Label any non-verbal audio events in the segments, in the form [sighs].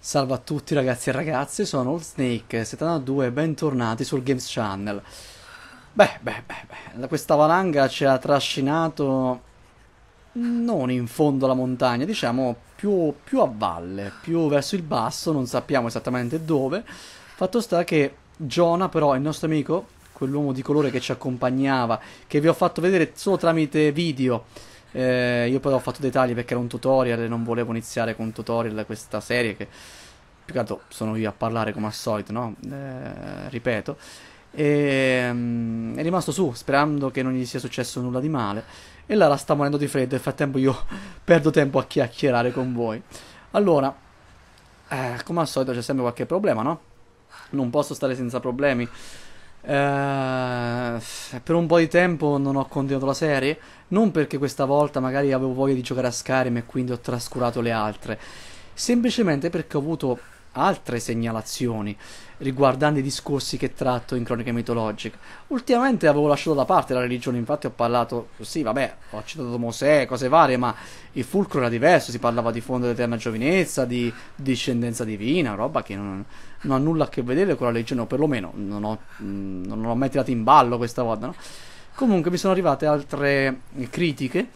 Salve a tutti ragazzi e ragazze, sono Old Snake 72 bentornati sul Games Channel. Beh, beh, beh, beh, questa valanga ci ha trascinato mm, non in fondo alla montagna, diciamo più, più a valle, più verso il basso, non sappiamo esattamente dove. Fatto sta che Jonah però, il nostro amico, quell'uomo di colore che ci accompagnava, che vi ho fatto vedere solo tramite video, eh, io però ho fatto dei tagli perché era un tutorial e non volevo iniziare con un tutorial questa serie che più che altro sono io a parlare come al solito, no? Eh, ripeto. E, um, è rimasto su sperando che non gli sia successo nulla di male. E Lara sta morendo di freddo. Nel frattempo, io [laughs] perdo tempo a chiacchierare con voi. Allora, eh, come al solito, c'è sempre qualche problema, no? Non posso stare senza problemi. Eh, per un po' di tempo non ho continuato la serie. Non perché questa volta magari avevo voglia di giocare a Skyrim e quindi ho trascurato le altre. Semplicemente perché ho avuto altre segnalazioni riguardanti i discorsi che tratto in cronache mitologiche. Ultimamente avevo lasciato da parte la religione, infatti ho parlato, sì, vabbè, ho citato Mosè, cose varie, ma il fulcro era diverso, si parlava di fondo dell'eterna giovinezza, di discendenza divina, roba che non, non ha nulla a che vedere con la religione, o perlomeno non ho, mm, non ho mai tirato in ballo questa volta, no? Comunque mi sono arrivate altre critiche,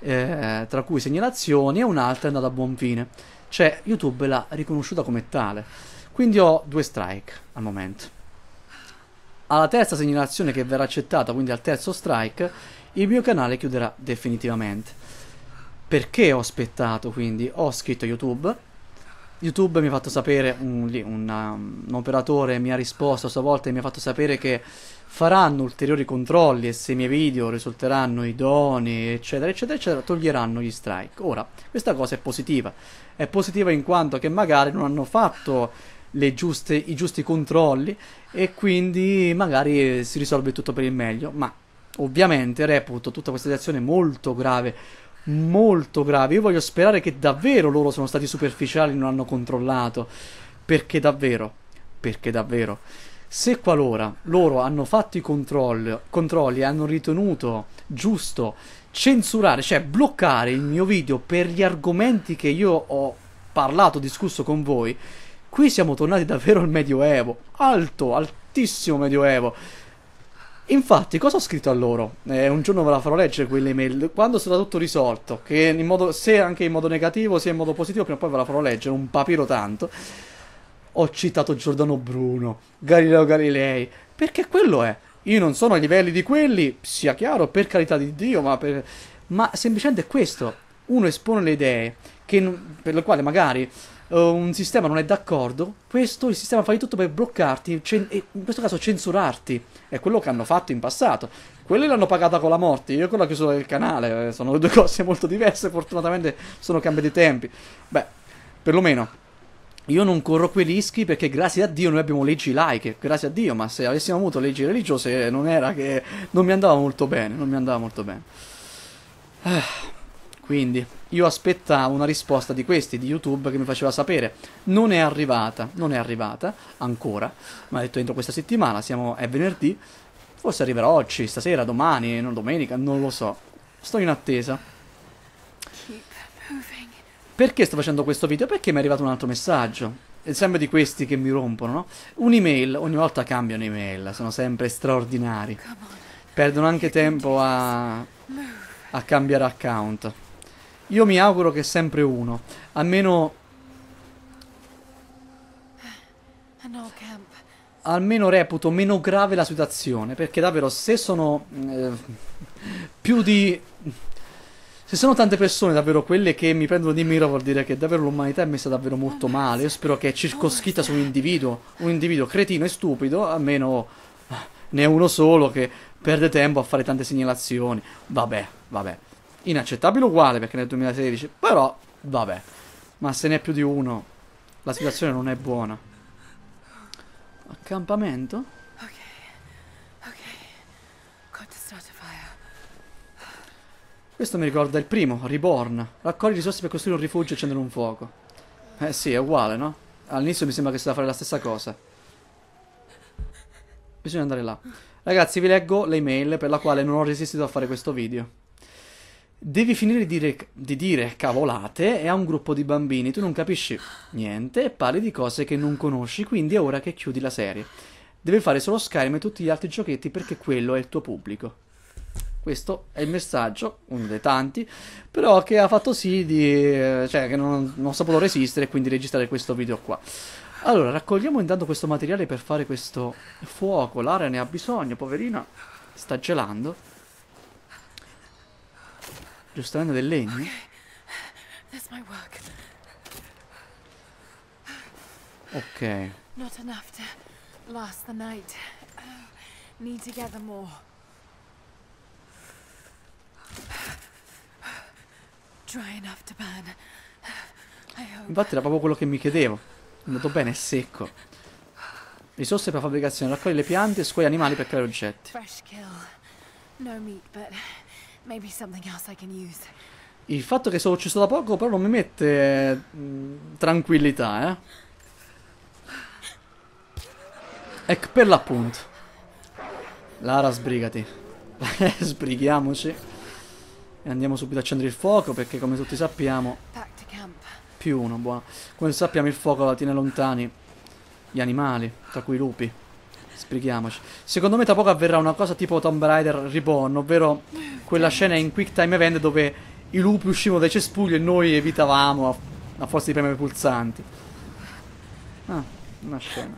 eh, tra cui segnalazioni, e un'altra è andata a buon fine. Cioè, YouTube l'ha riconosciuta come tale. Quindi ho due strike al momento. Alla terza segnalazione che verrà accettata, quindi al terzo strike, il mio canale chiuderà definitivamente. Perché ho aspettato, quindi? Ho scritto YouTube. YouTube mi ha fatto sapere, un, un, um, un operatore mi ha risposto stavolta e mi ha fatto sapere che faranno ulteriori controlli e se i miei video risulteranno idonei, eccetera, eccetera, eccetera, toglieranno gli strike. Ora, questa cosa è positiva. È positiva in quanto che magari non hanno fatto giuste, i giusti controlli e quindi magari eh, si risolve tutto per il meglio. Ma ovviamente reputo tutta questa situazione molto grave, molto grave. Io voglio sperare che davvero loro sono stati superficiali e non hanno controllato. Perché davvero? Perché davvero? Se qualora loro hanno fatto i controlli e hanno ritenuto giusto censurare, cioè bloccare il mio video per gli argomenti che io ho parlato, discusso con voi, Qui siamo tornati davvero al Medioevo, alto, altissimo Medioevo. Infatti, cosa ho scritto a loro? Eh, un giorno ve la farò leggere quelle email quando sarà tutto risolto, che in modo, se anche in modo negativo, sia in modo positivo, prima o poi ve la farò leggere, un papiro tanto. Ho citato Giordano Bruno, Galileo Galilei, perché quello è. Io non sono ai livelli di quelli, sia chiaro, per carità di Dio, ma, per... ma semplicemente è questo. Uno espone le idee, che, per le quali magari eh, un sistema non è d'accordo, questo il sistema fa di tutto per bloccarti cen- e in questo caso censurarti. È quello che hanno fatto in passato. Quelli l'hanno pagata con la morte, io con la chiusura del canale. Eh, sono due [laughs] cose molto diverse, fortunatamente sono cambiati i tempi. Beh, perlomeno. Io non corro quei rischi perché grazie a Dio noi abbiamo leggi laiche, grazie a Dio, ma se avessimo avuto leggi religiose non era che... non mi andava molto bene, non mi andava molto bene. Ah. Quindi io aspettavo una risposta di questi, di YouTube, che mi faceva sapere. Non è arrivata, non è arrivata ancora. Mi ha detto entro questa settimana, siamo, è venerdì. Forse arriverà oggi, stasera, domani, non domenica, non lo so. Sto in attesa. Perché sto facendo questo video? Perché mi è arrivato un altro messaggio sempre di questi che mi rompono, no? Un'email, ogni volta cambiano email, sono sempre straordinari. Perdono anche tempo a, a cambiare account. Io mi auguro che sempre uno. Almeno... Ah, almeno reputo meno grave la situazione, perché davvero se sono eh, più di... Se sono tante persone davvero quelle che mi prendono di mira vuol dire che davvero l'umanità è messa davvero molto male. Io spero che è circoscritta su un individuo, un individuo cretino e stupido, almeno eh, ne è uno solo che perde tempo a fare tante segnalazioni. Vabbè, vabbè inaccettabile uguale perché nel 2016, però vabbè, ma se ne è più di uno la situazione non è buona. Accampamento? Questo mi ricorda il primo, Reborn. Raccogli risorse per costruire un rifugio e accendere un fuoco. Eh sì, è uguale, no? All'inizio mi sembra che sia da fare la stessa cosa. Bisogna andare là. Ragazzi, vi leggo le email per la quale non ho resistito a fare questo video. Devi finire di dire, di dire cavolate e a un gruppo di bambini tu non capisci niente e parli di cose che non conosci, quindi è ora che chiudi la serie. Devi fare solo Skyrim e tutti gli altri giochetti perché quello è il tuo pubblico. Questo è il messaggio, uno dei tanti, però che ha fatto sì di... Eh, cioè che non, non ho saputo resistere e quindi registrare questo video qua. Allora, raccogliamo intanto questo materiale per fare questo fuoco, l'area ne ha bisogno, poverina, sta gelando. Giustamente del legno. Okay. That's my work. Ok. Not enough to last the night. Oh, need to gather more. Dry enough to burn. Infatti era proprio quello che mi chiedevo. È andato bene, è secco. Risorse per fabbricazione, raccoglie le piante, scuoia animali per creare oggetti. Fresh kill. No meat, but il fatto che sono ucciso da poco però non mi mette mh, mm, tranquillità, eh. Ecco, per l'appunto. Lara, sbrigati. [laughs] Sbrighiamoci. E andiamo subito a accendere il fuoco perché come tutti sappiamo... Più uno, buono. Come sappiamo il fuoco tiene lontani gli animali, tra cui i lupi. Sbrighiamoci. Secondo me tra poco avverrà una cosa tipo Tomb Raider Reborn, ovvero quella eh, scena in Quick Time Event dove i lupi uscivano dai cespugli e noi evitavamo a, a forza di premere pulsanti. Ah, una scena.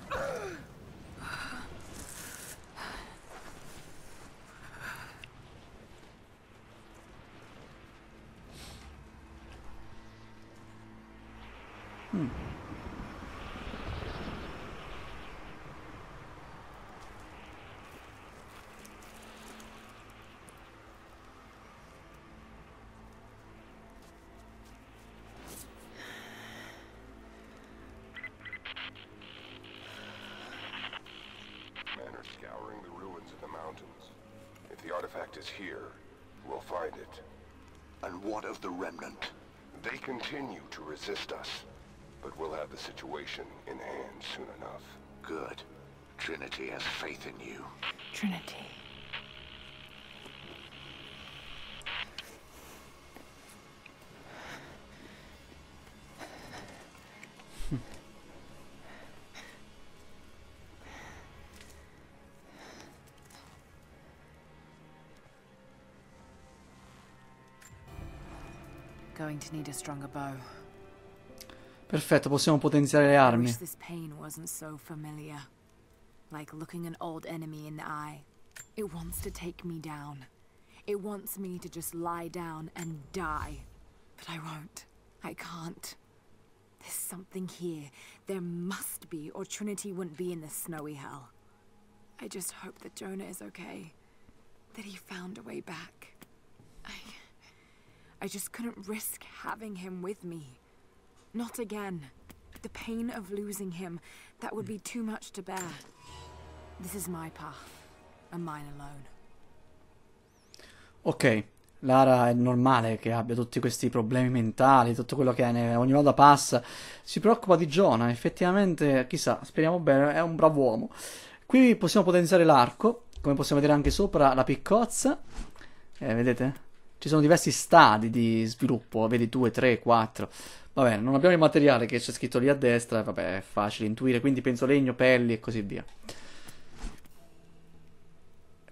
Going to need a stronger bow. Perfetto, possiamo potenziare le armi. This pain wasn't so familiar. Like looking an old enemy in the eye. It wants to take me down. It wants me to just lie down and die. But I won't. I can't. There's something here. There must be, or Trinity wouldn't be in this snowy hell. I just hope that Jonah is okay. That he found a way back. I just couldn't risk having him with me. Not again. The pain of losing him, that would be too much to bear. This is my path, and mine alone. Ok, Lara è normale che abbia tutti questi problemi mentali, tutto quello che ne, ogni volta passa. Si preoccupa di Jonah, effettivamente, chissà, speriamo bene, è un bravo uomo. Qui possiamo potenziare l'arco, come possiamo vedere anche sopra la piccozza. Eh, vedete? ci sono diversi stadi di sviluppo, vedi 2, 3, 4. Va bene, non abbiamo il materiale che c'è scritto lì a destra, vabbè, è facile intuire, quindi penso legno, pelli e così via.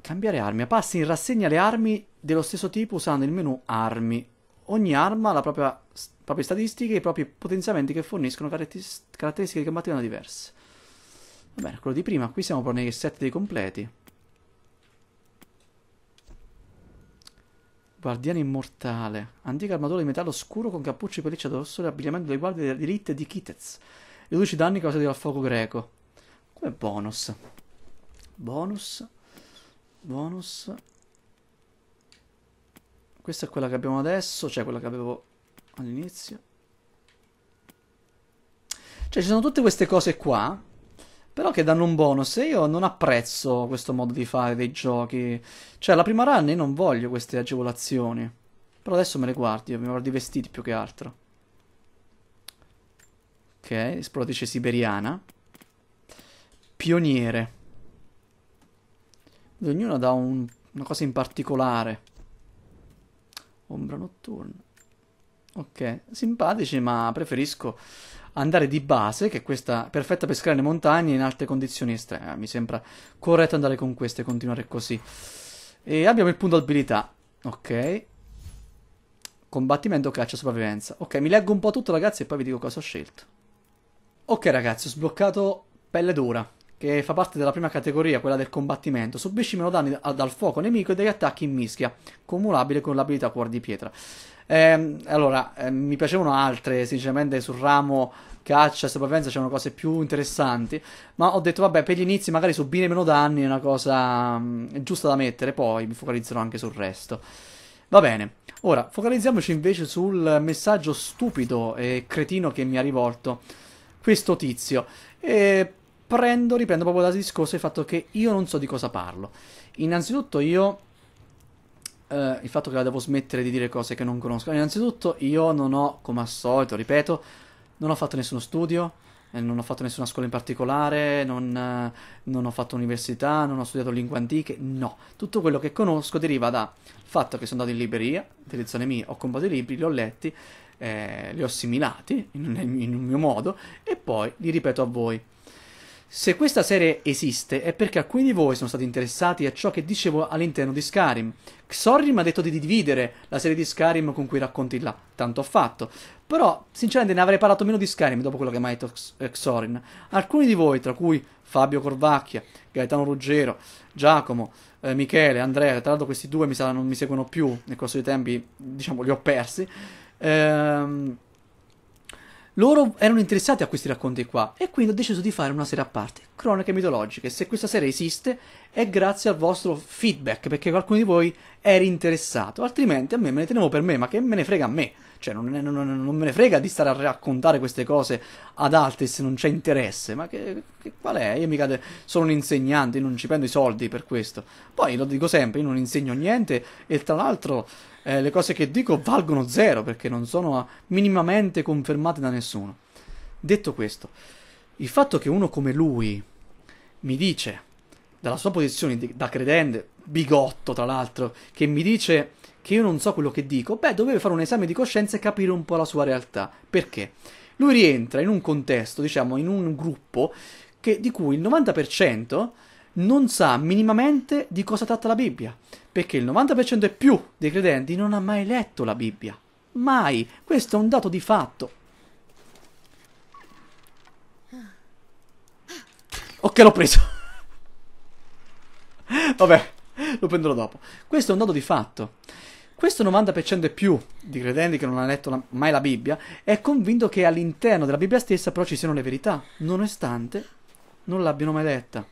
Cambiare armi. Passi in rassegna le armi dello stesso tipo usando il menu armi. Ogni arma ha le proprie statistiche e i propri potenziamenti che forniscono caratteristiche di combattimento diverse. Va bene, quello di prima, qui siamo proprio nei set dei completi. Guardiano immortale. Antica armatura di metallo scuro con cappucci e pelliccia d'orso e abbigliamento delle guardie d'elite di Kitez. I 12 danni causati dal fuoco greco. Come bonus. Bonus. Bonus. Questa è quella che abbiamo adesso, cioè quella che avevo all'inizio. Cioè ci sono tutte queste cose qua però che danno un bonus e io non apprezzo questo modo di fare dei giochi. Cioè, la prima run io non voglio queste agevolazioni. Però adesso me le guardi, mi guardo i vestiti più che altro. Ok, esploratrice siberiana. Pioniere. Ognuno dà un, una cosa in particolare. Ombra notturna. Ok, simpatici, ma preferisco andare di base, che è questa perfetta per scalare le montagne in alte condizioni estreme. Mi sembra corretto andare con queste e continuare così. E abbiamo il punto abilità. Ok. Combattimento, caccia, sopravvivenza. Ok, mi leggo un po' tutto ragazzi e poi vi dico cosa ho scelto. Ok ragazzi, ho sbloccato pelle dura che fa parte della prima categoria, quella del combattimento, Subisci meno danni dal fuoco nemico e degli attacchi in mischia, cumulabile con l'abilità cuor di pietra. Ehm, allora, eh, mi piacevano altre, sinceramente, sul ramo caccia e sopravvivenza c'erano cose più interessanti, ma ho detto, vabbè, per gli inizi magari subire meno danni è una cosa mh, giusta da mettere, poi mi focalizzerò anche sul resto. Va bene, ora focalizziamoci invece sul messaggio stupido e cretino che mi ha rivolto questo tizio. E prendo, riprendo proprio dal discorso il fatto che io non so di cosa parlo. Innanzitutto io eh, il fatto che la devo smettere di dire cose che non conosco. Innanzitutto io non ho, come al solito, ripeto, non ho fatto nessuno studio, eh, non ho fatto nessuna scuola in particolare, non, eh, non, ho fatto università, non ho studiato lingue antiche, no. Tutto quello che conosco deriva dal fatto che sono andato in libreria, direzione mia, ho comprato i libri, li ho letti, eh, li ho assimilati in, in un mio modo e poi li ripeto a voi. Se questa serie esiste è perché alcuni di voi sono stati interessati a ciò che dicevo all'interno di Skyrim. Xorri mi ha detto di dividere la serie di Skyrim con cui racconti là, tanto ho fatto. Però, sinceramente, ne avrei parlato meno di Skyrim dopo quello che mi ha detto eh, Xorin. Alcuni di voi, tra cui Fabio Corvacchia, Gaetano Ruggero, Giacomo, eh, Michele, Andrea, tra l'altro questi due mi sa, non mi seguono più nel corso dei tempi, diciamo, li ho persi. Ehm loro erano interessati a questi racconti qua e quindi ho deciso di fare una serie a parte, Croniche Mitologiche. Se questa serie esiste è grazie al vostro feedback, perché qualcuno di voi era interessato, altrimenti a me me ne tenevo per me, ma che me ne frega a me. Cioè, non, è, non, non, me ne frega di stare a raccontare queste cose ad altri se non c'è interesse. Ma che, che qual è? Io mica de- sono un insegnante, io non ci prendo i soldi per questo. Poi lo dico sempre, io non insegno niente e tra l'altro eh, le cose che dico valgono zero perché non sono eh, minimamente confermate da nessuno. Detto questo, il fatto che uno come lui mi dice, dalla sua posizione di, da credente, bigotto tra l'altro, che mi dice che io non so quello che dico, beh, doveva fare un esame di coscienza e capire un po' la sua realtà. Perché? Lui rientra in un contesto, diciamo, in un gruppo che, di cui il 90% non sa minimamente di cosa tratta la Bibbia, perché il 90% e più dei credenti non ha mai letto la Bibbia. Mai! Questo è un dato di fatto. Ok, l'ho preso. [laughs] Vabbè, lo prenderò dopo. Questo è un dato di fatto. Questo 90% e più di credenti che non ha letto la, mai la Bibbia è convinto che all'interno della Bibbia stessa però ci siano le verità, nonostante non l'abbiano mai letta.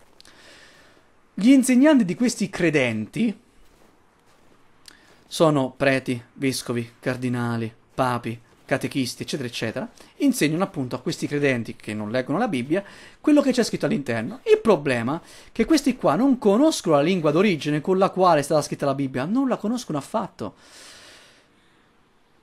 Gli insegnanti di questi credenti sono preti, vescovi, cardinali, papi, catechisti, eccetera, eccetera, insegnano appunto a questi credenti che non leggono la Bibbia quello che c'è scritto all'interno. Il problema è che questi qua non conoscono la lingua d'origine con la quale è stata scritta la Bibbia, non la conoscono affatto.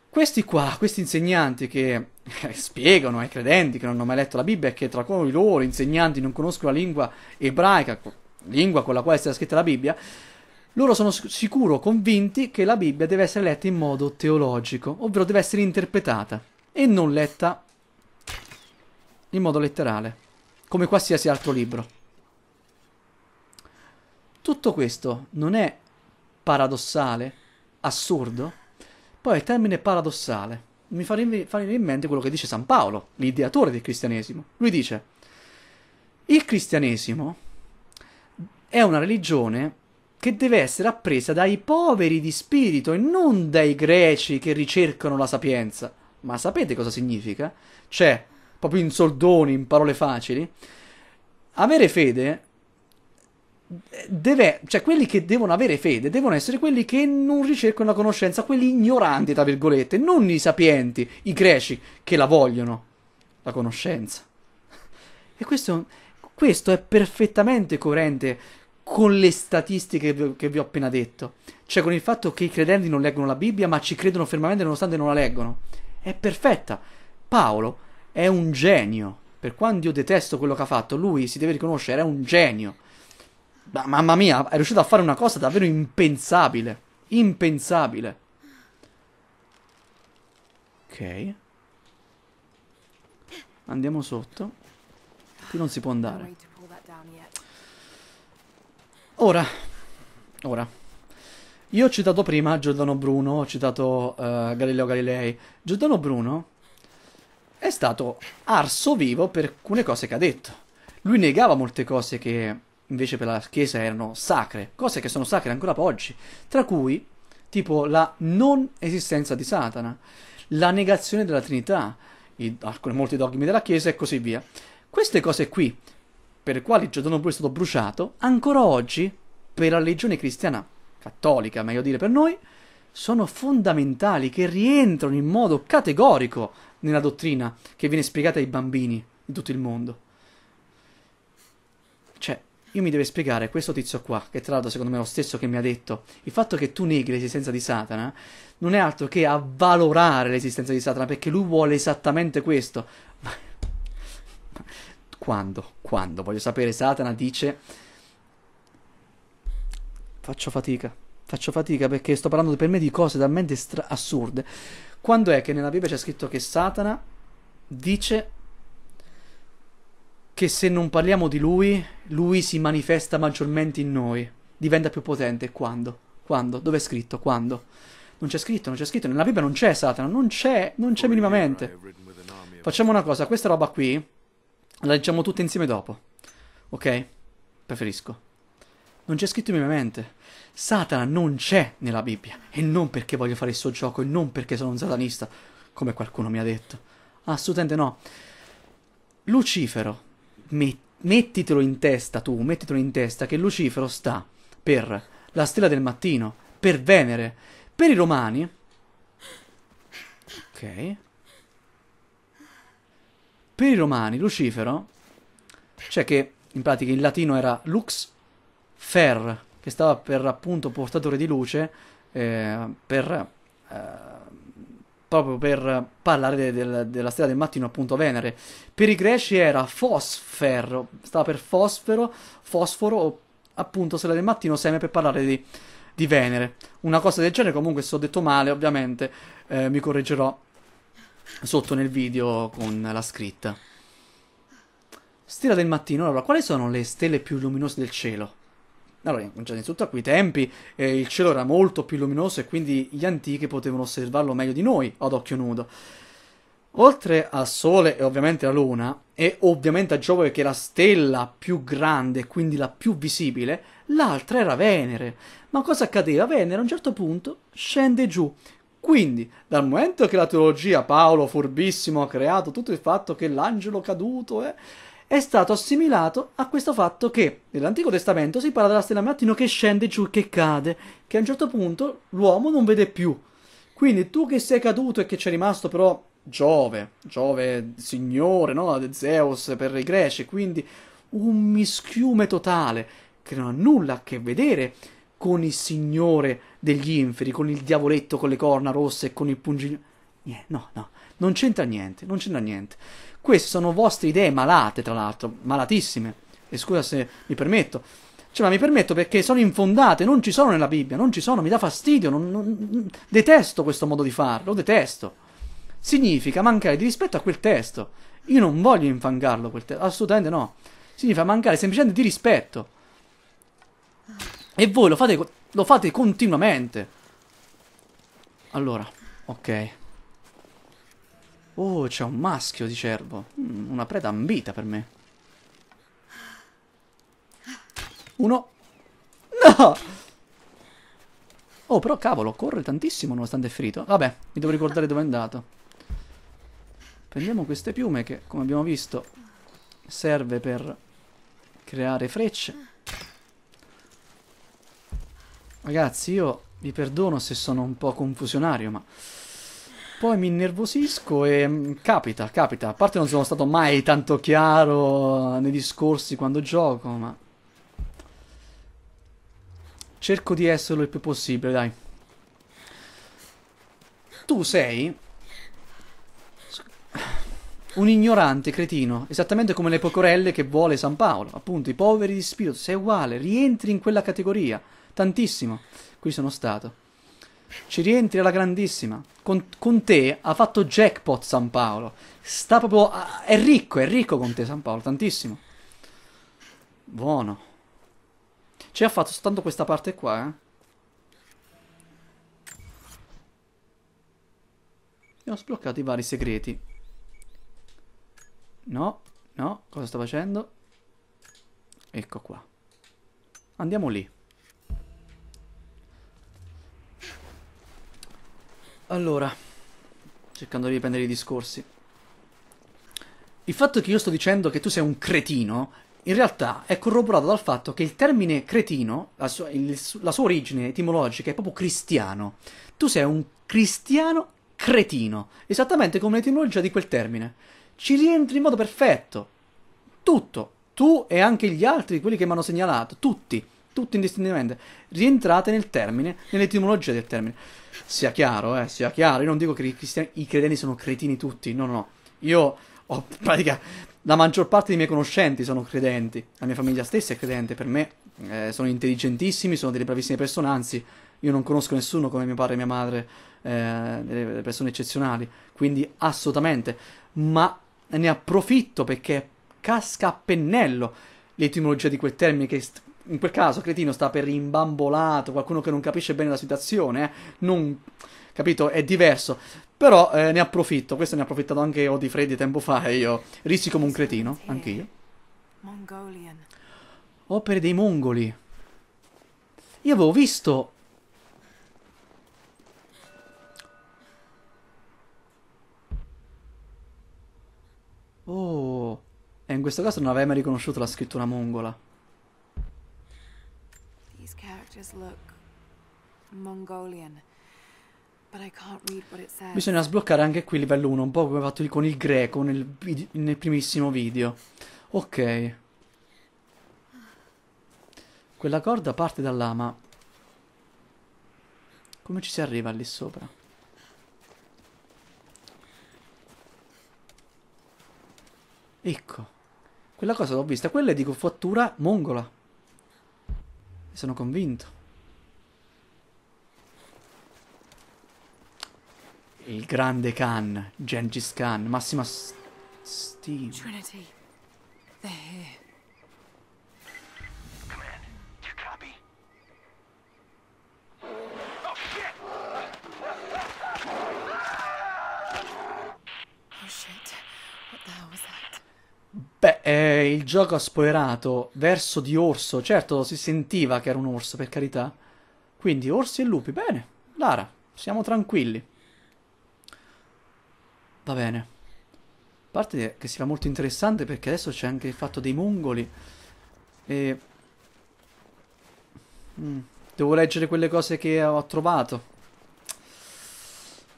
Questi qua, questi insegnanti che eh, spiegano ai credenti che non hanno mai letto la Bibbia e che tra i loro insegnanti non conoscono la lingua ebraica, lingua con la quale è stata scritta la Bibbia, loro sono sicuro convinti che la Bibbia deve essere letta in modo teologico, ovvero deve essere interpretata e non letta in modo letterale, come qualsiasi altro libro. Tutto questo non è paradossale, assurdo? Poi il termine paradossale mi fa venire in mente quello che dice San Paolo, l'ideatore del cristianesimo. Lui dice, il cristianesimo è una religione che deve essere appresa dai poveri di spirito e non dai greci che ricercano la sapienza. Ma sapete cosa significa? Cioè, proprio in soldoni, in parole facili, avere fede deve, cioè quelli che devono avere fede devono essere quelli che non ricercano la conoscenza, quelli ignoranti, tra virgolette, non i sapienti, i greci che la vogliono, la conoscenza. E questo, questo è perfettamente coerente con le statistiche che vi, che vi ho appena detto. Cioè con il fatto che i credenti non leggono la Bibbia, ma ci credono fermamente nonostante non la leggono. È perfetta. Paolo è un genio. Per quanto io detesto quello che ha fatto, lui si deve riconoscere, è un genio. Ma, mamma mia, è riuscito a fare una cosa davvero impensabile. Impensabile. Ok. Andiamo sotto. Qui non si può andare. Ora, ora, io ho citato prima Giordano Bruno, ho citato uh, Galileo Galilei. Giordano Bruno è stato arso vivo per alcune cose che ha detto. Lui negava molte cose che invece per la Chiesa erano sacre, cose che sono sacre ancora oggi, tra cui tipo la non esistenza di Satana, la negazione della Trinità, i, alcuni, molti dogmi della Chiesa e così via. Queste cose qui per i quali Giordano Bruno è stato bruciato, ancora oggi, per la legione cristiana cattolica, meglio dire per noi, sono fondamentali, che rientrano in modo categorico nella dottrina che viene spiegata ai bambini di tutto il mondo. Cioè, io mi devo spiegare questo tizio qua, che tra l'altro secondo me è lo stesso che mi ha detto, il fatto che tu neghi l'esistenza di Satana non è altro che avvalorare l'esistenza di Satana, perché lui vuole esattamente questo. Quando? Quando? Voglio sapere, Satana dice... Faccio fatica, faccio fatica perché sto parlando per me di cose talmente stra- assurde. Quando è che nella Bibbia c'è scritto che Satana dice che se non parliamo di lui, lui si manifesta maggiormente in noi, diventa più potente. Quando? Quando? Dove è scritto? Quando? Non c'è scritto, non c'è scritto. Nella Bibbia non c'è Satana, non c'è, non c'è minimamente. Facciamo una cosa, questa roba qui la leggiamo tutta insieme dopo. Ok? Preferisco. Non c'è scritto in mia mente. Satana non c'è nella Bibbia. E non perché voglio fare il suo gioco e non perché sono un satanista, come qualcuno mi ha detto. Assolutamente no. Lucifero, met mettitelo in testa tu, mettitelo in testa che Lucifero sta per la stella del mattino, per Venere, per i romani. Ok. Per i romani, Lucifero, cioè che in pratica in latino era lux fer, che stava per appunto portatore di luce, eh, per, eh, proprio per parlare de- de- della stella del mattino, appunto Venere. Per i greci era fosfero, stava per fosforo, fosforo appunto stella del mattino, seme per parlare di, di Venere. Una cosa del genere, comunque se ho detto male, ovviamente eh, mi correggerò sotto nel video con la scritta. Stella del mattino, allora quali sono le stelle più luminose del cielo? Allora, innanzitutto a quei tempi eh, il cielo era molto più luminoso e quindi gli antichi potevano osservarlo meglio di noi ad occhio nudo. Oltre al Sole e ovviamente alla Luna, e ovviamente a Giove che è la stella più grande e quindi la più visibile, l'altra era Venere. Ma cosa accadeva? Venere a un certo punto scende giù, quindi, dal momento che la teologia, Paolo furbissimo, ha creato tutto il fatto che l'angelo caduto eh, è stato assimilato a questo fatto che nell'Antico Testamento si parla della stella mattino che scende giù, che cade, che a un certo punto l'uomo non vede più. Quindi tu che sei caduto e che c'è rimasto però Giove, Giove signore, no? Zeus per i greci, quindi un mischiume totale che non ha nulla a che vedere con il signore degli inferi, con il diavoletto con le corna rosse, e con il pungino. No, no, non c'entra niente, non c'entra niente. Queste sono vostre idee malate, tra l'altro, malatissime. E scusa se mi permetto. Cioè, ma mi permetto perché sono infondate, non ci sono nella Bibbia, non ci sono, mi dà fastidio, non, non, detesto questo modo di farlo, lo detesto. Significa mancare di rispetto a quel testo. Io non voglio infangarlo quel testo, assolutamente no. Significa mancare semplicemente di rispetto. E voi lo fate, lo fate continuamente. Allora, ok. Oh, c'è un maschio di cervo. Mm, una preda ambita per me. Uno. No! Oh, però cavolo, corre tantissimo nonostante è ferito. Vabbè, mi devo ricordare dove è andato. Prendiamo queste piume che, come abbiamo visto, serve per creare frecce. Ragazzi, io vi perdono se sono un po' confusionario, ma... Poi mi innervosisco e mm, capita, capita. A parte non sono stato mai tanto chiaro nei discorsi quando gioco, ma... Cerco di esserlo il più possibile, dai. Tu sei... Un ignorante cretino, esattamente come le pecorelle che vuole San Paolo. Appunto, i poveri di spirito, sei uguale, rientri in quella categoria tantissimo. Qui sono stato. Ci rientri alla grandissima. Con, con te ha fatto jackpot San Paolo. Sta proprio. A, è ricco, è ricco con te San Paolo, tantissimo. Buono. Ci ha fatto soltanto questa parte qua, eh. E ho sbloccato i vari segreti. No, no, cosa sto facendo? Ecco qua. Andiamo lì. Allora, cercando di riprendere i discorsi. Il fatto che io sto dicendo che tu sei un cretino, in realtà è corroborato dal fatto che il termine cretino, la sua, il, la sua origine etimologica è proprio cristiano. Tu sei un cristiano cretino, esattamente come l'etimologia di quel termine. Ci rientri in modo perfetto. Tutto, tu e anche gli altri, quelli che mi hanno segnalato, tutti, tutti indistintamente, rientrate nel termine, nell'etimologia del termine. Sia chiaro, eh, sia chiaro. Io non dico che i, credenti sono cretini tutti, no, no. Io ho [laughs] pratica. La maggior parte dei miei conoscenti sono credenti, la mia famiglia stessa è credente, per me eh, sono intelligentissimi, sono delle bravissime persone, anzi io non conosco nessuno come mio padre e mia madre, eh, delle persone eccezionali, quindi assolutamente, ma ne approfitto perché casca a pennello l'etimologia di quel termine che in quel caso cretino sta per rimbambolato, qualcuno che non capisce bene la situazione, eh? non, capito, è diverso. Però eh, ne approfitto, questo ne ha approfittato anche Odi Freddi tempo fa e io rissi come un cretino, anch'io. Opere dei mongoli. Io avevo visto... Oh, e in questo caso non avevo mai riconosciuto la scrittura mongola. Bisogna sbloccare anche qui livello 1, un po' come ho fatto con il greco nel, nel primissimo video. Ok. Quella corda parte da là, ma... Come ci si arriva lì sopra? Ecco. Quella cosa l'ho vista. Quella è di fattura mongola sono convinto. Il grande Khan, Gengis Khan, massima stima. Trinity, they're here. eh, il gioco ha spoilerato verso di orso. Certo, si sentiva che era un orso, per carità. Quindi orsi e lupi, bene. Lara, siamo tranquilli. Va bene. A parte che si fa molto interessante perché adesso c'è anche il fatto dei mongoli. E... Mm, devo leggere quelle cose che ho trovato.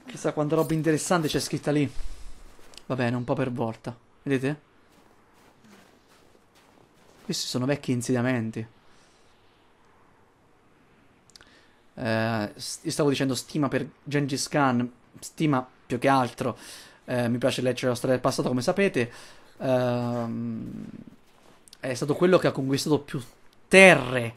Chissà quanta roba interessante c'è scritta lì. Va bene, un po' per volta. Vedete? Questi sono vecchi insediamenti. Eh, stavo dicendo stima per Gengis Khan, stima più che altro. Eh, mi piace leggere la storia del passato, come sapete. Eh, è stato quello che ha conquistato più terre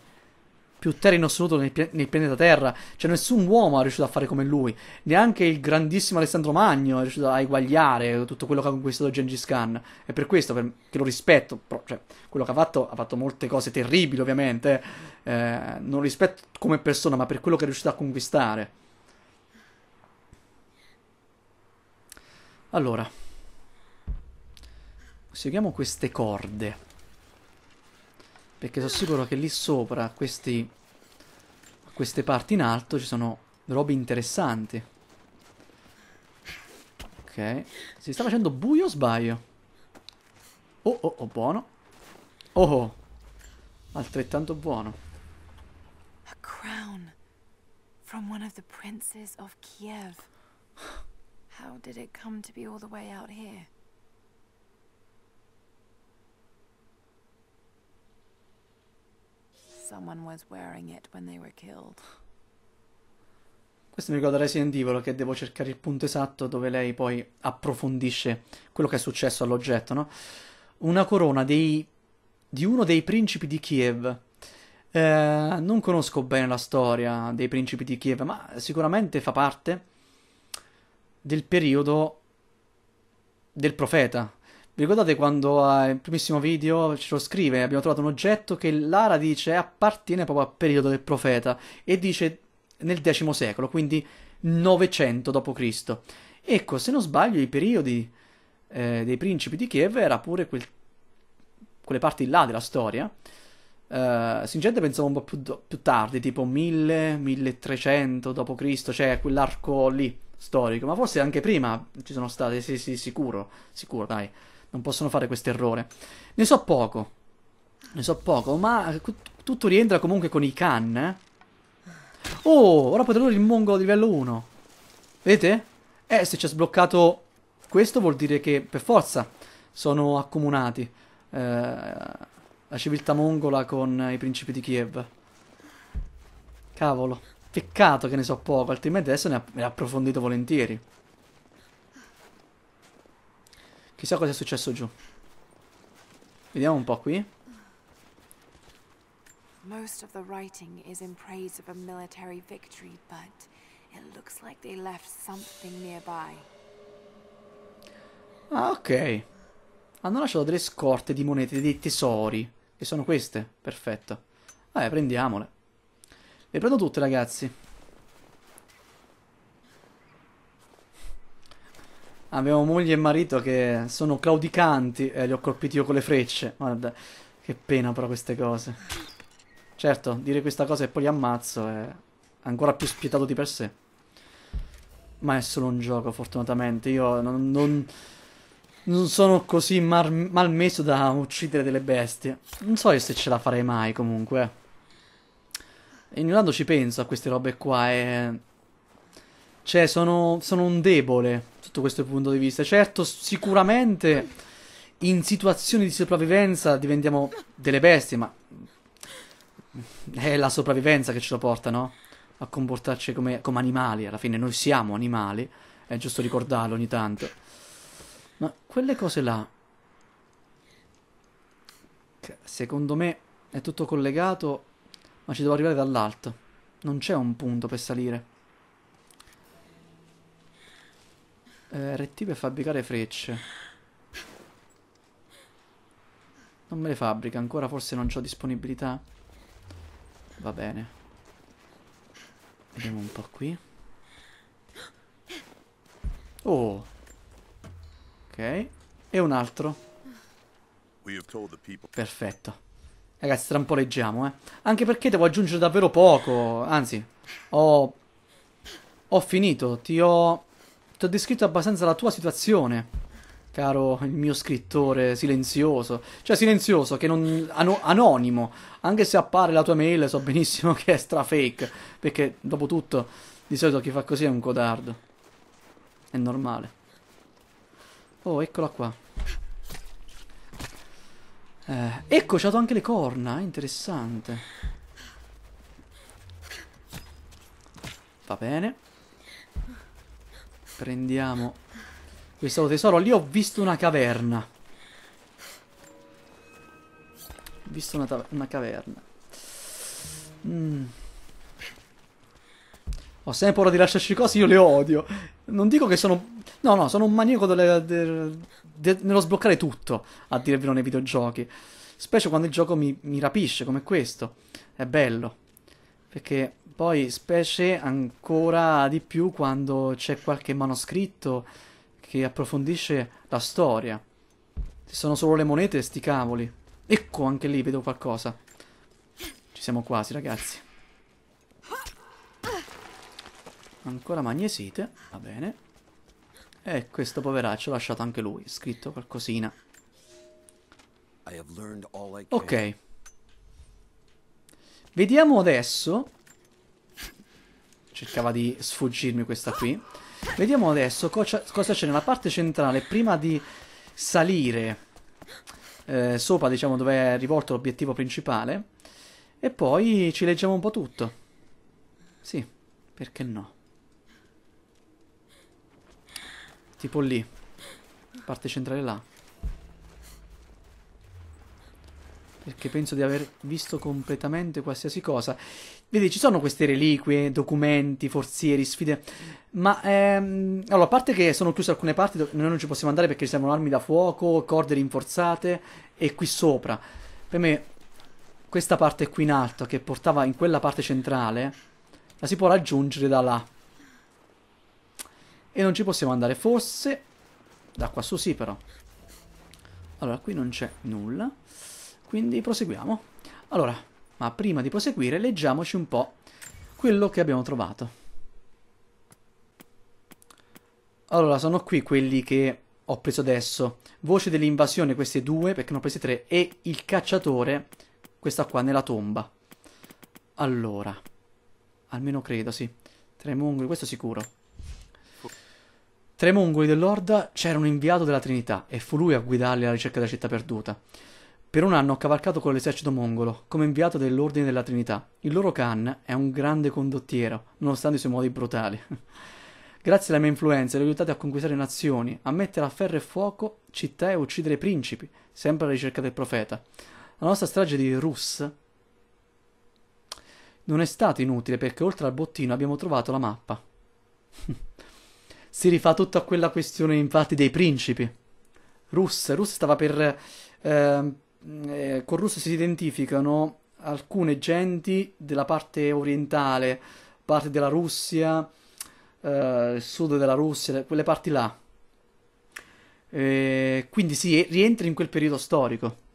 più terra in assoluto nel, nel, pianeta Terra. Cioè, nessun uomo è riuscito a fare come lui. Neanche il grandissimo Alessandro Magno è riuscito a eguagliare tutto quello che ha conquistato Gengis Khan. È per questo per, che lo rispetto. Però, cioè, quello che ha fatto, ha fatto molte cose terribili, ovviamente. Eh, non rispetto come persona, ma per quello che è riuscito a conquistare. Allora, seguiamo queste corde. Perché sono sicuro che lì sopra, a, questi, a queste parti in alto, ci sono robe interessanti. Ok. Si sta facendo buio o sbaglio? Oh, oh, oh, buono. Oh, oh. Altrettanto buono. A crown from one of the princes of Kiev. How did it come to be all the way out here? someone was wearing it when they were killed. Questo mi ricorda Resident Evil che devo cercare il punto esatto dove lei poi approfondisce quello che è successo all'oggetto, no? Una corona dei, di uno dei principi di Kiev. Eh, non conosco bene la storia dei principi di Kiev, ma sicuramente fa parte del periodo del profeta, vi ricordate quando eh, nel primissimo video ce lo scrive? Abbiamo trovato un oggetto che Lara dice appartiene proprio al periodo del profeta e dice nel X secolo, quindi 900 d.C. Ecco, se non sbaglio, i periodi eh, dei principi di Kiev era pure quel... quelle parti là della storia. Uh, eh, Singente pensavo un po' più, più tardi, tipo 1000-1300 d.C., cioè quell'arco lì storico, ma forse anche prima ci sono state, sì, sì, sicuro, sicuro, dai non possono fare questo errore. Ne so poco, ne so poco, ma tutto rientra comunque con i can, eh? Oh, ora potrò il mongolo di livello 1. Vedete? Eh, se ci ha sbloccato questo vuol dire che per forza sono accomunati eh, la civiltà mongola con i principi di Kiev. Cavolo, peccato che ne so poco, altrimenti adesso ne, app approfondito volentieri. Chissà cosa è successo giù. Vediamo un po' qui. Most of the writing is in praise of a military victory, but it looks like they left something nearby. Ah, ok. Hanno lasciato delle scorte di monete, dei tesori. E sono queste? Perfetto. Vabbè, prendiamole. Le prendo tutte, ragazzi. Abbiamo moglie e marito che sono claudicanti e li ho colpiti io con le frecce. Guarda, che pena però queste cose. Certo, dire questa cosa e poi li ammazzo è ancora più spietato di per sé. Ma è solo un gioco, fortunatamente. Io non, non, non sono così malmesso da uccidere delle bestie. Non so io se ce la farei mai, comunque. Ignorando ci penso a queste robe qua e... Cioè, sono, sono un debole sotto questo punto di vista. Certo, sicuramente in situazioni di sopravvivenza diventiamo delle bestie, ma è la sopravvivenza che ce lo porta, no? A comportarci come, come animali. Alla fine noi siamo animali, è giusto ricordarlo ogni tanto. Ma quelle cose là, secondo me è tutto collegato, ma ci devo arrivare dall'alto. Non c'è un punto per salire. Eh, RT per fabbricare frecce. Non me le fabbrica ancora, forse non ho disponibilità. Va bene. Vediamo un po' qui. Oh. Ok. E un altro. Perfetto. Ragazzi, tra un po' leggiamo, eh. Anche perché devo aggiungere davvero poco. Anzi, ho... Ho finito. Ti ho ti ho descritto abbastanza la tua situazione caro il mio scrittore silenzioso, cioè silenzioso, che non, ano, anonimo, anche se appare la tua mail so benissimo [laughs] che è strafake, perché dopo tutto di solito chi fa così è un codardo, è normale. Oh, eccola qua. Eh, ecco, ci ha dato anche le corna, eh, interessante. Va bene. Prendiamo questo tesoro. Lì ho visto una caverna. Ho visto una, una caverna. Mm. Ho sempre paura di lasciarci cose, io le odio. Non dico che sono... No, no, sono un maniaco delle, delle, de, nello sbloccare tutto, a dire vero nei videogiochi. Specie quando il gioco mi, mi rapisce, come questo. È bello. Perché poi specie ancora di più quando c'è qualche manoscritto che approfondisce la storia. Se sono solo le monete, sti cavoli. Ecco, anche lì vedo qualcosa. Ci siamo quasi, ragazzi. Ancora magnesite, va bene. E questo poveraccio ha lasciato anche lui, scritto qualcosina. Ok. Vediamo adesso cercava di sfuggirmi questa qui. Vediamo adesso cosa c'è nella parte centrale prima di salire eh, sopra, diciamo, dove è rivolto l'obiettivo principale. E poi ci leggiamo un po' tutto. Sì, perché no? Tipo lì. Parte centrale là. Perché penso di aver visto completamente qualsiasi cosa. Vedi, ci sono queste reliquie, documenti, forzieri, sfide. Ma ehm, allora, a parte che sono chiuse alcune parti, noi non ci possiamo andare perché ci servono armi da fuoco, corde rinforzate e qui sopra. Per me, questa parte qui in alto, che portava in quella parte centrale, la si può raggiungere da là. E non ci possiamo andare, forse. Da qua su sì, però. Allora, qui non c'è nulla. Quindi proseguiamo. Allora, ma prima di proseguire leggiamoci un po' quello che abbiamo trovato. Allora, sono qui quelli che ho preso adesso. Voce dell'invasione, queste due, perché ne ho prese tre, e il cacciatore, questa qua, nella tomba. Allora, almeno credo, sì. Tre mongoli, questo sicuro. Tra i mongoli dell'Orda c'era un inviato della Trinità e fu lui a guidarli alla ricerca della città perduta. Per un anno ho cavalcato con l'esercito mongolo, come inviato dell'Ordine della Trinità. Il loro Khan è un grande condottiero, nonostante i suoi modi brutali. [laughs] Grazie alla mia influenza li ho aiutati a conquistare nazioni, a mettere a ferro e fuoco città e a uccidere principi, sempre alla ricerca del profeta. La nostra strage di Rus non è stata inutile perché oltre al bottino abbiamo trovato la mappa. [laughs] si rifà tutto a quella questione infatti dei principi. Rus, Rus stava per... Eh, Mm, eh, col russo si identificano alcune genti della parte orientale, parte della Russia, eh, sud della Russia, quelle parti là. Eh, quindi si rientra in quel periodo storico.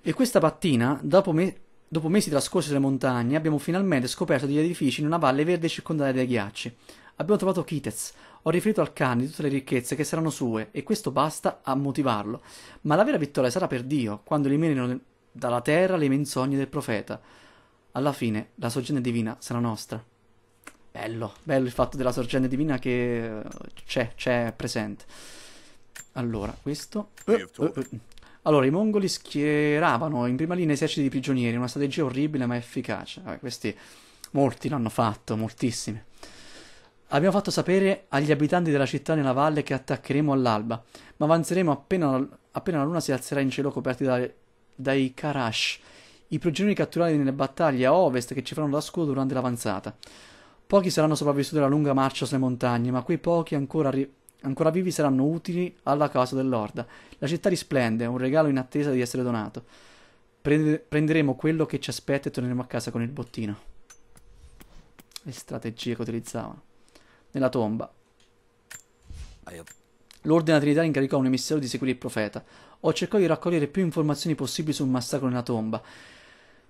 E questa mattina, dopo, me- dopo mesi trascorsi sulle montagne, abbiamo finalmente scoperto degli edifici in una valle verde circondata dai ghiacci. Abbiamo trovato Kitez, ho riferito al Khan di tutte le ricchezze che saranno sue e questo basta a motivarlo. Ma la vera vittoria sarà per Dio, quando eliminino dalla terra le menzogne del profeta. Alla fine la sorgente divina sarà nostra. Bello, bello il fatto della sorgente divina che eh, c'è, c'è presente. Allora, questo... Eh, eh, allora, i mongoli schieravano in prima linea eserciti di prigionieri, una strategia orribile ma efficace. Vabbè, questi molti l'hanno fatto, moltissimi. Abbiamo fatto sapere agli abitanti della città nella valle che attaccheremo all'alba, ma avanzeremo appena, appena la luna si alzerà in cielo coperti da, dai Karash, i prigionieri catturati nelle battaglie a ovest che ci faranno da scudo durante l'avanzata. Pochi saranno sopravvissuti alla lunga marcia sulle montagne, ma quei pochi ancora, ri- ancora vivi saranno utili alla causa dell'orda. La città risplende, un regalo in attesa di essere donato. Prende- prenderemo quello che ci aspetta e torneremo a casa con il bottino. Le strategie che utilizzavano nella tomba. Ah, L'ordine trinitario incaricò un emissario di seguire il profeta. Ho cercato di raccogliere più informazioni possibili sul massacro nella tomba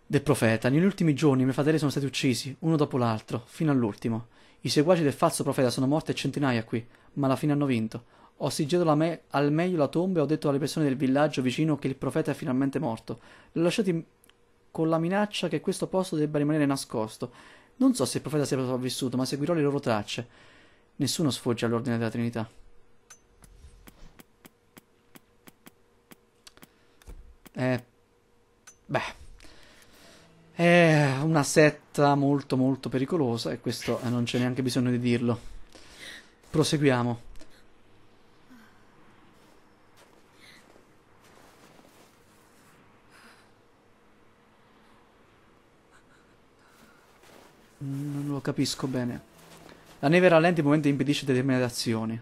del profeta. Negli ultimi giorni i miei fratelli sono stati uccisi, uno dopo l'altro, fino all'ultimo. I seguaci del falso profeta sono morti a centinaia qui, ma alla fine hanno vinto. Ho sigillato me- al meglio la tomba e ho detto alle persone del villaggio vicino che il profeta è finalmente morto. Li ho lasciati con la minaccia che questo posto debba rimanere nascosto non so se il profeta sia sopravvissuto, ma seguirò le loro tracce. Nessuno sfoggia all'ordine della Trinità. Eh, beh, è una setta molto molto pericolosa e questo eh, non c'è neanche bisogno di dirlo. Proseguiamo. capisco bene. La neve rallenta il momento impedisce determinate azioni.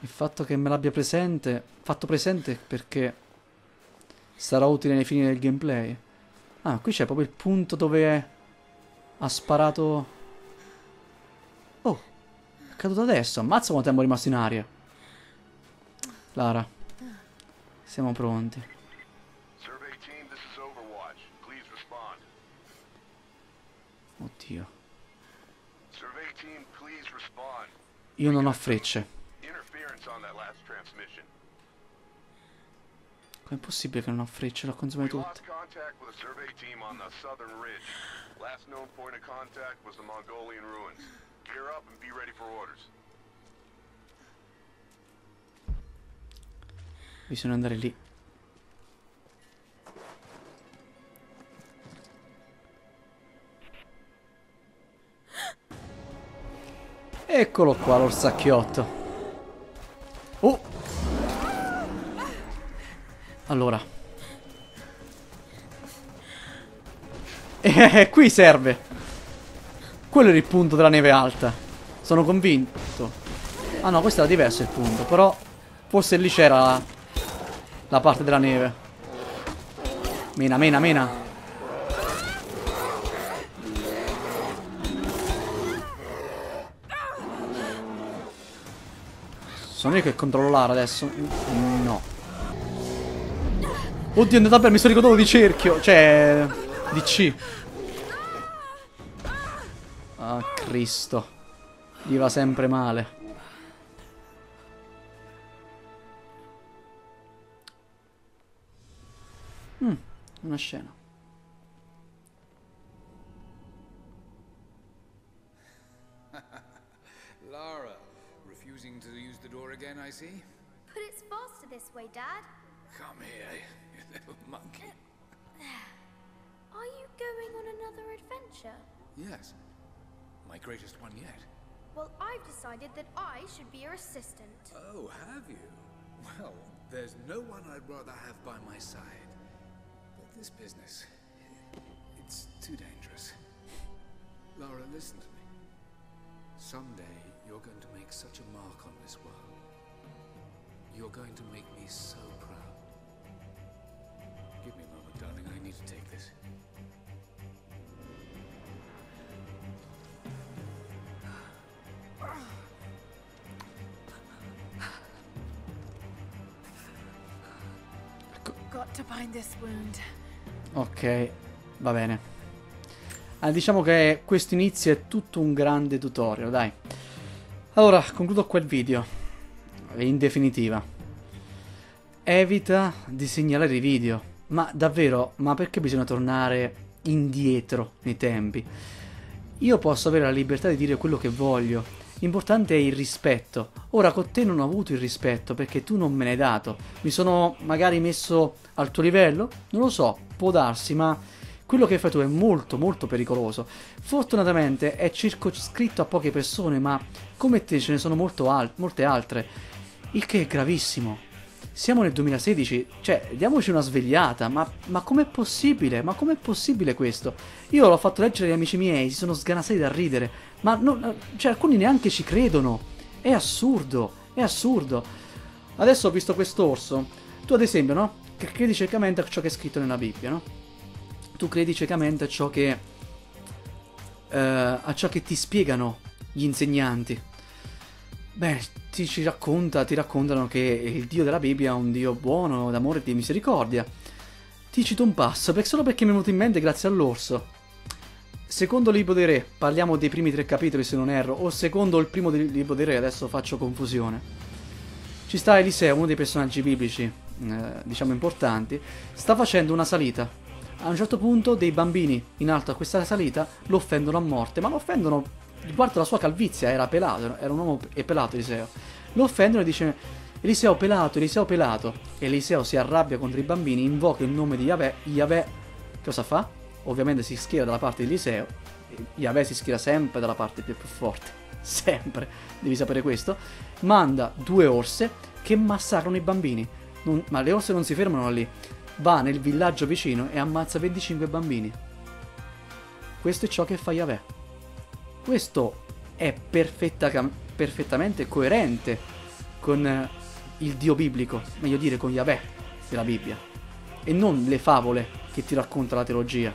Il fatto che me l'abbia presente, fatto presente perché sarà utile nei fini del gameplay. Ah, qui c'è proprio il punto dove ha sparato... Oh, è caduto adesso. Ammazza quanto tempo è rimasto in aria. Lara, siamo pronti. Oddio. Io non ho frecce. Com'è possibile che non ho frecce? L'ho consumato tutto. Bisogna andare lì. Eccolo qua l'orsacchiotto. Oh! Uh. Allora. Eh, qui serve. Quello era il punto della neve alta. Sono convinto. Ah no, questo era diverso il punto, però forse lì c'era la, la parte della neve. Mena, mena, mena. Sono io che controllo l'ara adesso? No. Oddio, è andata a per, mi sono ricordato di cerchio. Cioè, di C. Ah, oh, Cristo. Gli va sempre male. Mm, una scena. again, I see. But it's faster this way, Dad. Come here, you little monkey. [sighs] Are you going on another adventure? Yes. My greatest one yet. Well, I've decided that I should be your assistant. Oh, have you? Well, there's no one I'd rather have by my side. But this business, it's too dangerous. Lara, listen to me. Someday, you're going to make such a mark on this world. You're going to make me so proud. Give me a moment, darling. I need to take this. Ok, va bene. Ah, diciamo che questo inizio è tutto un grande tutorial, dai. Allora, concludo quel video in definitiva. Evita di segnalare i video. Ma davvero, ma perché bisogna tornare indietro nei tempi? Io posso avere la libertà di dire quello che voglio. L'importante è il rispetto. Ora con te non ho avuto il rispetto perché tu non me l'hai dato. Mi sono magari messo al tuo livello? Non lo so, può darsi, ma quello che fai tu è molto molto pericoloso. Fortunatamente è circoscritto a poche persone, ma come te ce ne sono al molte altre il che è gravissimo. Siamo nel 2016, cioè diamoci una svegliata, ma, ma com'è possibile? Ma com'è possibile questo? Io l'ho fatto leggere agli amici miei, si sono sganassati da ridere, ma non, cioè, alcuni neanche ci credono. È assurdo, è assurdo. Adesso ho visto quest'orso, tu ad esempio, no? credi ciecamente a ciò che è scritto nella Bibbia, no? Tu credi ciecamente a ciò che... Eh, a ciò che ti spiegano gli insegnanti, Beh, ti ci racconta, ti raccontano che il Dio della Bibbia è un Dio buono, d'amore e di misericordia. Ti cito un passo, perché solo perché mi è venuto in mente grazie all'orso. Secondo Libro dei Re, parliamo dei primi tre capitoli se non erro, o secondo il primo del Libro dei Re, adesso faccio confusione. Ci sta Eliseo, uno dei personaggi biblici, eh, diciamo importanti, sta facendo una salita. A un certo punto dei bambini in alto a questa salita lo offendono a morte, ma lo offendono riguardo la sua calvizia, era pelato, era un uomo e pelato Eliseo. Lo offendono e dice Eliseo pelato, Eliseo pelato. Eliseo si arrabbia contro i bambini, invoca il nome di Yahweh. Yahweh cosa fa? Ovviamente si schiera dalla parte di Eliseo. Yahweh si schiera sempre dalla parte più, più forte. [laughs] Sempre, devi sapere questo. Manda due orse che massacrano i bambini. Non, ma le orse non si fermano lì. Va nel villaggio vicino e ammazza 25 bambini. Questo è ciò che fa Yahweh. Questo è perfetta, perfettamente coerente con eh, il Dio biblico, meglio dire con Yahweh della Bibbia, e non le favole che ti racconta la teologia.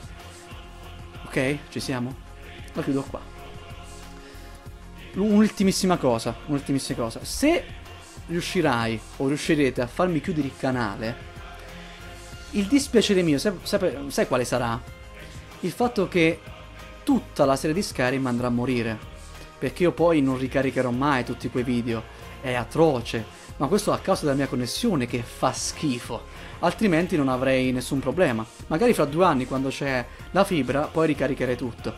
Ok? Ci siamo? La chiudo qua. Un'ultimissima cosa, un'ultimissima cosa. Se riuscirai o riuscirete a farmi chiudere il canale, il dispiacere mio, sai, sai, sai quale sarà? Il fatto che tutta la serie di Skyrim andrà a morire. Perché io poi non ricaricherò mai tutti quei video. È atroce. Ma questo a causa della mia connessione che fa schifo. Altrimenti non avrei nessun problema. Magari fra due anni, quando c'è la fibra, poi ricaricherei tutto.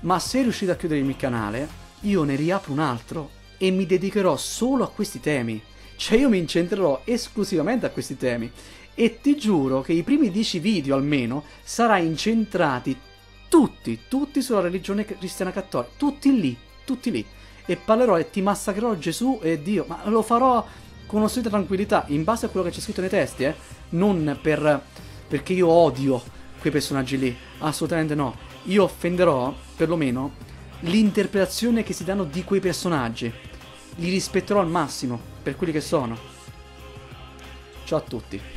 Ma se riuscite a chiudermi il canale, io ne riapro un altro e mi dedicherò solo a questi temi. Cioè io mi incentrerò esclusivamente a questi temi. E ti giuro che i primi 10 video almeno saranno incentrati tutti, tutti sulla religione cristiana cattolica, tutti lì, tutti lì. E parlerò e ti massacrerò Gesù e Dio, ma lo farò con una solita tranquillità, in base a quello che c'è scritto nei testi, eh? Non per, perché io odio quei personaggi lì, assolutamente no. Io offenderò, perlomeno, l'interpretazione che si danno di quei personaggi. Li rispetterò al massimo, per quelli che sono. Ciao a tutti.